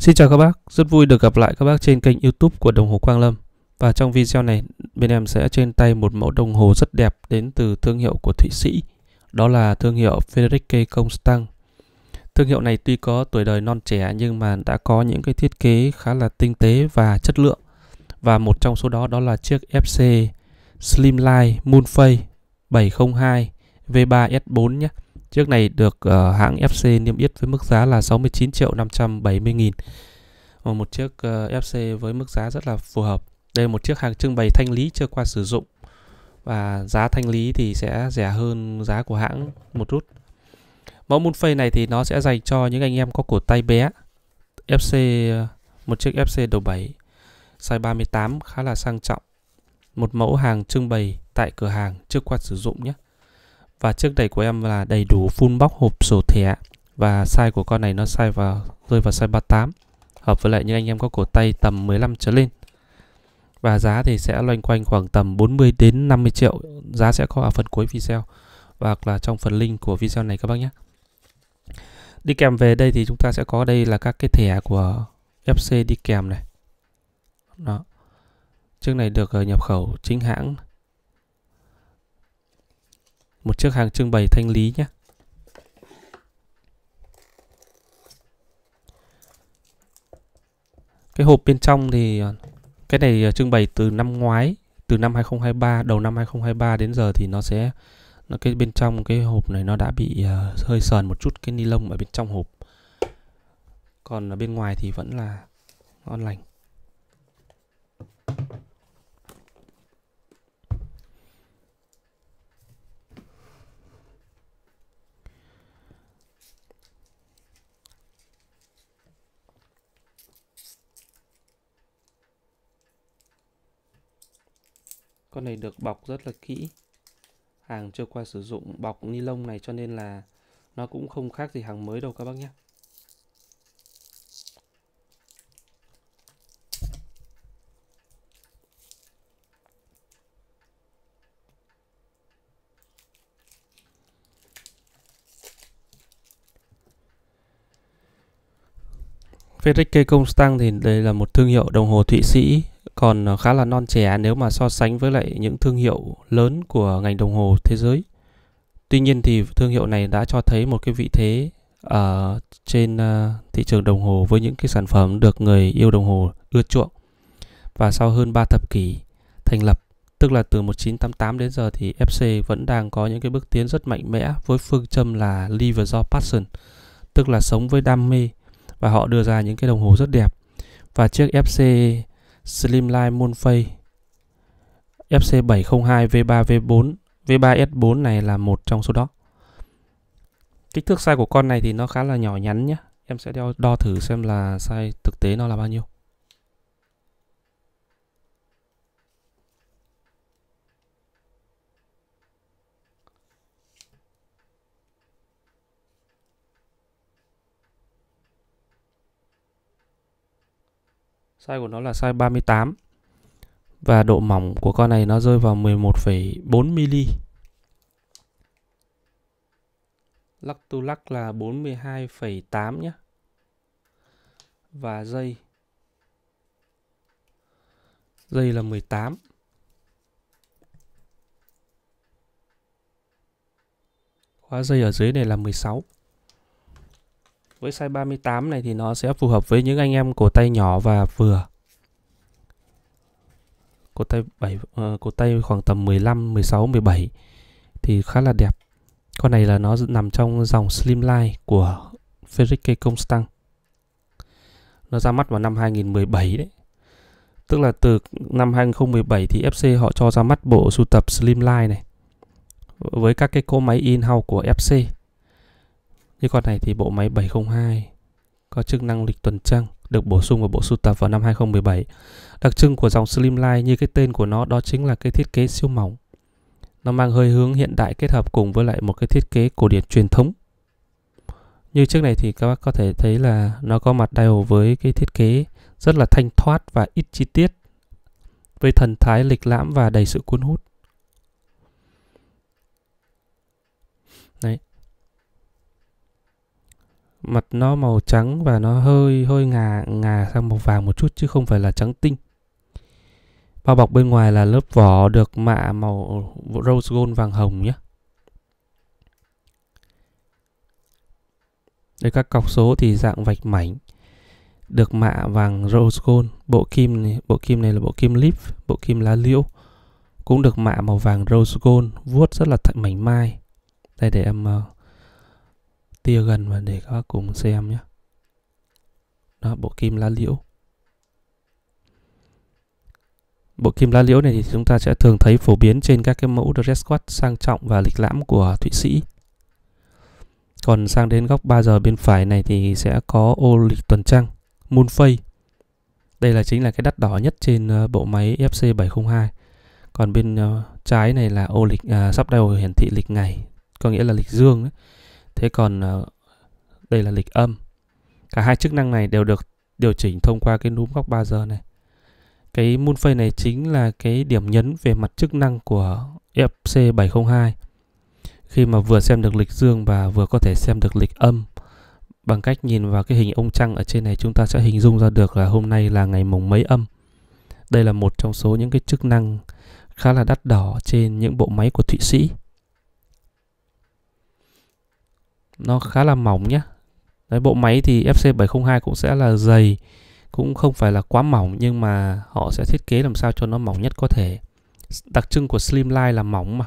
Xin chào các bác, rất vui được gặp lại các bác trên kênh youtube của đồng hồ Quang Lâm Và trong video này, bên em sẽ trên tay một mẫu đồng hồ rất đẹp đến từ thương hiệu của Thụy Sĩ Đó là thương hiệu Frederic K. Constant Thương hiệu này tuy có tuổi đời non trẻ nhưng mà đã có những cái thiết kế khá là tinh tế và chất lượng Và một trong số đó đó là chiếc FC Slimline Moonface 702 V3S4 nhé Chiếc này được uh, hãng FC niêm yết với mức giá là 69 triệu 570 nghìn. Ờ, một chiếc uh, ờ, FC với mức giá rất là phù hợp. Đây là một chiếc hàng trưng bày thanh lý chưa qua sử dụng và giá thanh lý thì sẽ rẻ hơn giá của hãng một chút. Mẫu Moonface này thì nó sẽ dành cho những anh em có cổ tay bé. FC một chiếc FC đầu 7 size 38 khá là sang trọng. Một mẫu hàng trưng bày tại cửa hàng chưa qua sử dụng nhé và trước đây của em là đầy đủ full box hộp sổ thẻ và size của con này nó size vào rơi vào size 38 hợp với lại những anh em có cổ tay tầm 15 trở lên và giá thì sẽ loanh quanh khoảng tầm 40 đến 50 triệu giá sẽ có ở phần cuối video và hoặc là trong phần link của video này các bác nhé đi kèm về đây thì chúng ta sẽ có đây là các cái thẻ của FC đi kèm này đó chiếc này được ờ, nhập khẩu chính hãng một chiếc hàng trưng bày thanh lý nhé. Cái hộp bên trong thì ờ, cái này ờ, trưng bày từ năm ngoái, từ năm 2023, đầu năm 2023 đến giờ thì nó sẽ nó cái bên trong cái hộp này nó đã bị uh, hơi sờn một chút cái ni lông ở bên trong hộp. Còn ở bên ngoài thì vẫn là ngon lành. Con này được bọc rất là kỹ. Hàng chưa qua sử dụng bọc ni lông này cho nên là nó cũng không khác gì hàng mới đâu các bác nhé. Frederick K. Công Stang thì đây là một thương hiệu đồng hồ Thụy Sĩ còn ờ, khá là non trẻ nếu mà so sánh với lại những thương hiệu lớn của ngành đồng hồ thế giới. Tuy nhiên thì thương hiệu này đã cho thấy một cái vị thế ở ờ, trên ờ, thị trường đồng hồ với những cái sản phẩm được người yêu đồng hồ ưa chuộng. Và sau hơn 3 thập kỷ thành lập, tức là từ 1988 đến giờ thì FC vẫn đang có những cái bước tiến rất mạnh mẽ với phương châm là live your passion, tức là sống với đam mê và họ đưa ra những cái đồng hồ rất đẹp. Và chiếc FC Slimline Moonface FC702 V3 V4 V3 S4 này là một trong số đó kích thước size của con này thì nó khá là nhỏ nhắn nhé em sẽ đo, đo thử xem là size thực tế nó là bao nhiêu size của nó là size 38 và độ mỏng của con này nó rơi vào 11,4mm lắc tu lắc là 42,8 nhé và dây dây là 18 khóa dây ở dưới này là 16 với size 38 này thì nó sẽ phù hợp với những anh em cổ tay nhỏ và vừa. Cổ tay 7 uh, ờ, cổ tay khoảng tầm 15, 16, 17 thì khá là đẹp. Con này là nó nằm trong dòng slimline của Frederic Constant. Nó ra mắt vào năm 2017 đấy. Tức là từ năm 2017 thì FC họ cho ra mắt bộ sưu tập slimline này với các cái cỗ máy in-house của FC như con này thì bộ máy 702 có chức năng lịch tuần trăng được bổ sung vào bộ sưu tập vào năm 2017. Đặc trưng của dòng Slimline như cái tên của nó đó chính là cái thiết kế siêu mỏng. Nó mang hơi hướng hiện đại kết hợp cùng với lại một cái thiết kế cổ điển truyền thống. Như chiếc này thì các bác có thể thấy là nó có mặt dial với cái thiết kế rất là thanh thoát và ít chi tiết với thần thái lịch lãm và đầy sự cuốn hút. mặt nó màu trắng và nó hơi hơi ngà ngà sang màu vàng một chút chứ không phải là trắng tinh bao bọc bên ngoài là lớp vỏ được mạ màu rose gold vàng hồng nhé đây các cọc số thì dạng vạch mảnh được mạ vàng rose gold bộ kim này bộ kim này là bộ kim leaf bộ kim lá liễu cũng được mạ màu vàng rose gold vuốt rất là mảnh mai đây để em uh, tia gần và để các bác cùng xem nhé đó bộ kim lá liễu bộ kim lá liễu này thì chúng ta sẽ thường thấy phổ biến trên các cái mẫu dress code sang trọng và lịch lãm của Thụy Sĩ còn sang đến góc 3 giờ bên phải này thì sẽ có ô lịch tuần trăng Moon Phase đây là chính là cái đắt đỏ nhất trên ờ, bộ máy FC702 còn bên ờ, trái này là ô lịch à, sắp đầu hiển thị lịch ngày có nghĩa là lịch dương đấy Thế còn ờ, đây là lịch âm. Cả hai chức năng này đều được điều chỉnh thông qua cái núm góc 3 giờ này. Cái moonface này chính là cái điểm nhấn về mặt chức năng của FC702 khi mà vừa xem được lịch dương và vừa có thể xem được lịch âm bằng cách nhìn vào cái hình ông trăng ở trên này chúng ta sẽ hình dung ra được là hôm nay là ngày mùng mấy âm đây là một trong số những cái chức năng khá là đắt đỏ trên những bộ máy của thụy sĩ nó khá là mỏng nhé Đấy, bộ máy thì FC702 cũng sẽ là dày cũng không phải là quá mỏng nhưng mà họ sẽ thiết kế làm sao cho nó mỏng nhất có thể đặc trưng của slimline là mỏng mà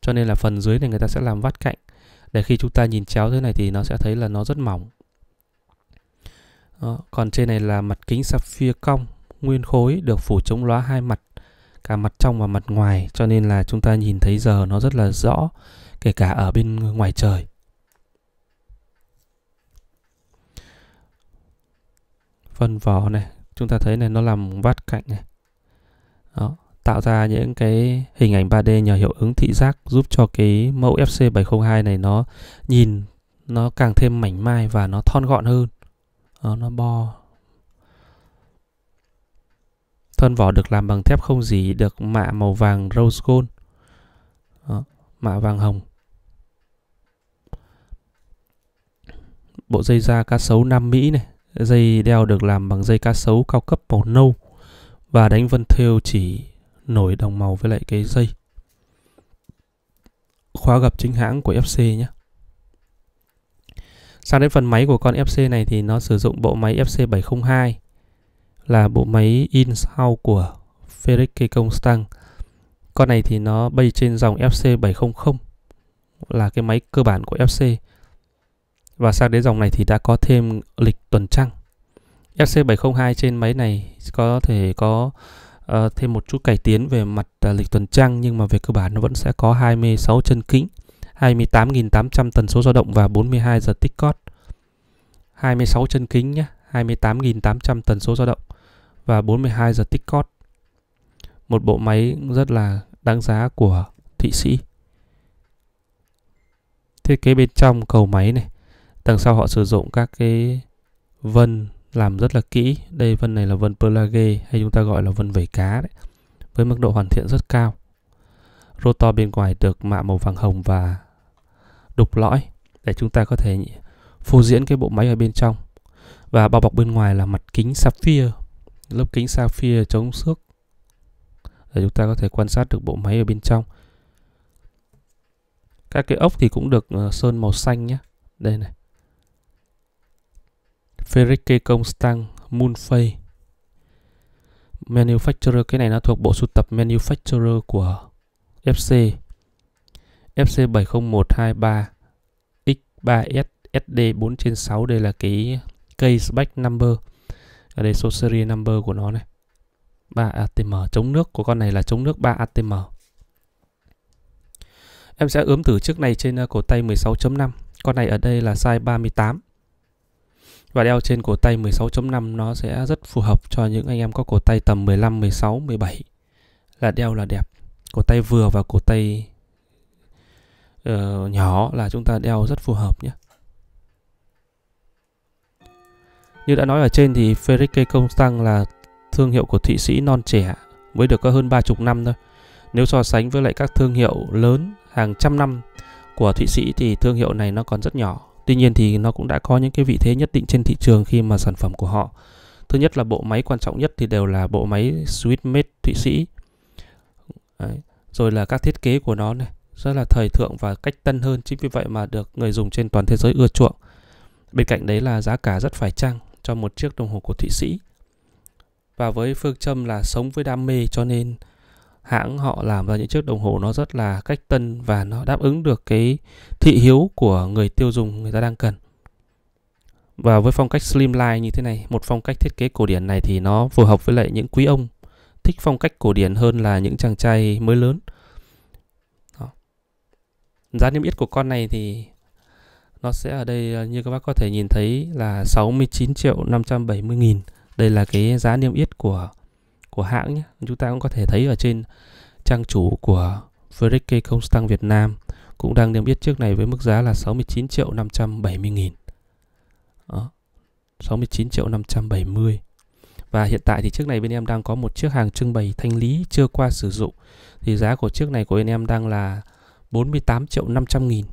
cho nên là phần dưới này người ta sẽ làm vát cạnh để khi chúng ta nhìn chéo thế này thì nó sẽ thấy là nó rất mỏng Đó. còn trên này là mặt kính sapphire cong nguyên khối được phủ chống lóa hai mặt cả mặt trong và mặt ngoài cho nên là chúng ta nhìn thấy giờ nó rất là rõ kể cả ở bên ngoài trời phân vỏ này chúng ta thấy này nó làm vát cạnh này đó, tạo ra những cái hình ảnh 3D nhờ hiệu ứng thị giác giúp cho cái mẫu FC702 này nó nhìn nó càng thêm mảnh mai và nó thon gọn hơn đó, nó bo thân vỏ được làm bằng thép không dỉ được mạ màu vàng rose gold đó, mạ vàng hồng bộ dây da cá sấu Nam Mỹ này Dây đeo được làm bằng dây cá sấu cao cấp màu nâu và đánh vân thêu chỉ nổi đồng màu với lại cái dây. Khóa gập chính hãng của FC nhé. Sang đến phần máy của con FC này thì nó sử dụng bộ máy FC702 là bộ máy in sau của Federico Constant. Con này thì nó bay trên dòng FC700 là cái máy cơ bản của FC. Và sang đến dòng này thì đã có thêm lịch tuần trăng. FC702 trên máy này có thể có uh, thêm một chút cải tiến về mặt uh, lịch tuần trăng nhưng mà về cơ bản nó vẫn sẽ có 26 chân kính, 28.800 tần số dao động và 42 giờ tích cót. 26 chân kính nhé, 28.800 tần số dao động và 42 giờ tích cót. Một bộ máy rất là đáng giá của thị Sĩ. Thiết kế bên trong cầu máy này Đằng sau họ sử dụng các cái vân làm rất là kỹ. Đây vân này là vân Pelage hay chúng ta gọi là vân vẩy cá đấy. Với mức độ hoàn thiện rất cao. Rotor bên ngoài được mạ màu vàng hồng và đục lõi để chúng ta có thể phô diễn cái bộ máy ở bên trong. Và bao bọc bên ngoài là mặt kính sapphire, lớp kính sapphire chống xước để chúng ta có thể quan sát được bộ máy ở bên trong. Các cái ốc thì cũng được ờ, sơn màu xanh nhé. Đây này. Ferrike Constant Moonfay Manufacturer cái này nó thuộc bộ sưu tập Manufacturer của FC FC70123 X3S SD4 trên 6 đây là cái case back number ở đây số series number của nó này 3 ATM chống nước của con này là chống nước 3 ATM em sẽ ướm thử chiếc này trên ờ, cổ tay 16.5 con này ở đây là size 38 và đeo trên cổ tay 16.5 nó sẽ rất phù hợp cho những anh em có cổ tay tầm 15, 16, 17 là đeo là đẹp cổ tay vừa và cổ tay uh, nhỏ là chúng ta đeo rất phù hợp nhé Như đã nói ở trên thì Feric Constant là thương hiệu của Thụy Sĩ non trẻ mới được có hơn 30 năm thôi. Nếu so sánh với lại các thương hiệu lớn hàng trăm năm của Thụy Sĩ thì thương hiệu này nó còn rất nhỏ. Tuy nhiên thì nó cũng đã có những cái vị thế nhất định trên thị trường khi mà sản phẩm của họ. Thứ nhất là bộ máy quan trọng nhất thì đều là bộ máy Swissmade Thụy Sĩ. Đấy. Rồi là các thiết kế của nó này, rất là thời thượng và cách tân hơn. Chính vì vậy mà được người dùng trên toàn thế giới ưa chuộng. Bên cạnh đấy là giá cả rất phải chăng cho một chiếc đồng hồ của Thụy Sĩ. Và với phương châm là sống với đam mê cho nên hãng họ làm ra những chiếc đồng hồ nó rất là cách tân và nó đáp ứng được cái thị hiếu của người tiêu dùng người ta đang cần. Và với phong cách slimline như thế này, một phong cách thiết kế cổ điển này thì nó phù hợp với lại những quý ông thích phong cách cổ điển hơn là những chàng trai mới lớn. Đó. Giá niêm yết của con này thì nó sẽ ở đây ờ, như các bác có thể nhìn thấy là 69 triệu 570 nghìn. Đây là cái giá niêm yết của của hãng nhé. Chúng ta cũng có thể thấy ở trên trang chủ của Frederike Constant Việt Nam cũng đang niêm yết chiếc này với mức giá là 69 triệu 570 nghìn. Đó. 69 triệu 570 và hiện tại thì chiếc này bên em đang có một chiếc hàng trưng bày thanh lý chưa qua sử dụng thì giá của chiếc này của bên em đang là 48 triệu 500 nghìn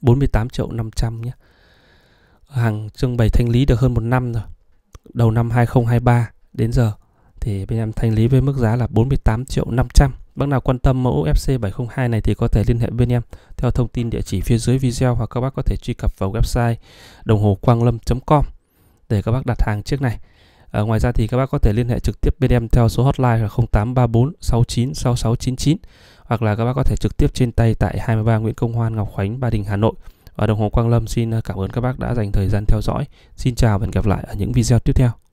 48 triệu 500 nhé hàng trưng bày thanh lý được hơn một năm rồi đầu năm 2023 đến giờ thì bên em thanh lý với mức giá là 48 triệu 500 Bác nào quan tâm mẫu FC702 này thì có thể liên hệ bên em theo thông tin địa chỉ phía dưới video hoặc các bác có thể truy cập vào website đồng hồ quang lâm.com để các bác đặt hàng chiếc này. À, ngoài ra thì các bác có thể liên hệ trực tiếp bên em theo số hotline là 0834 69 6699 hoặc là các bác có thể trực tiếp trên tay tại 23 Nguyễn Công Hoan, Ngọc Khánh, Ba Đình, Hà Nội. Và đồng hồ Quang Lâm xin cảm ơn các bác đã dành thời gian theo dõi. Xin chào và hẹn gặp lại ở những video tiếp theo.